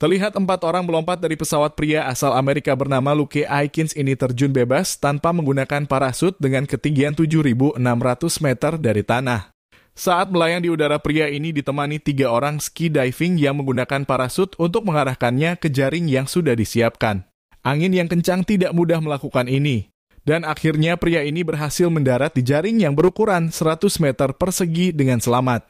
Terlihat empat orang melompat dari pesawat pria asal Amerika bernama Luke Aikins ini terjun bebas tanpa menggunakan parasut dengan ketinggian 7.600 meter dari tanah. Saat melayang di udara pria ini ditemani tiga orang ski diving yang menggunakan parasut untuk mengarahkannya ke jaring yang sudah disiapkan. Angin yang kencang tidak mudah melakukan ini. Dan akhirnya pria ini berhasil mendarat di jaring yang berukuran 100 meter persegi dengan selamat.